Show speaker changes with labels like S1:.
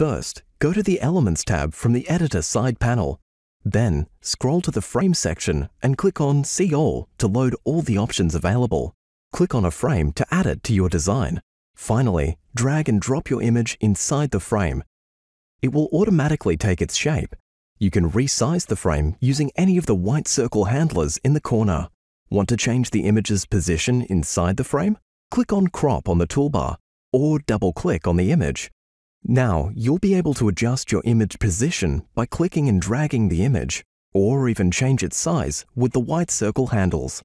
S1: First, go to the Elements tab from the Editor side panel. Then, scroll to the Frame section and click on See All to load all the options available. Click on a frame to add it to your design. Finally, drag and drop your image inside the frame. It will automatically take its shape. You can resize the frame using any of the white circle handlers in the corner. Want to change the image's position inside the frame? Click on Crop on the toolbar or double-click on the image. Now, you'll be able to adjust your image position by clicking and dragging the image, or even change its size with the white circle handles.